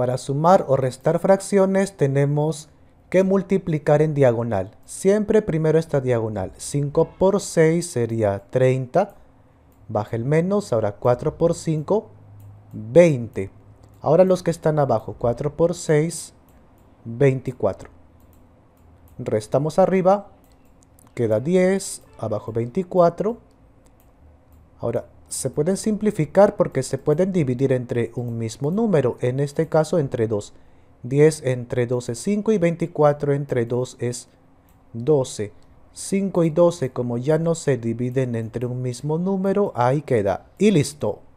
Para sumar o restar fracciones tenemos que multiplicar en diagonal. Siempre primero esta diagonal. 5 por 6 sería 30. Baja el menos, ahora 4 por 5, 20. Ahora los que están abajo, 4 por 6, 24. Restamos arriba, queda 10, abajo 24. Ahora se pueden simplificar porque se pueden dividir entre un mismo número, en este caso entre 2. 10 entre 2 es 5 y 24 entre 2 es 12. 5 y 12 como ya no se dividen entre un mismo número, ahí queda. Y listo.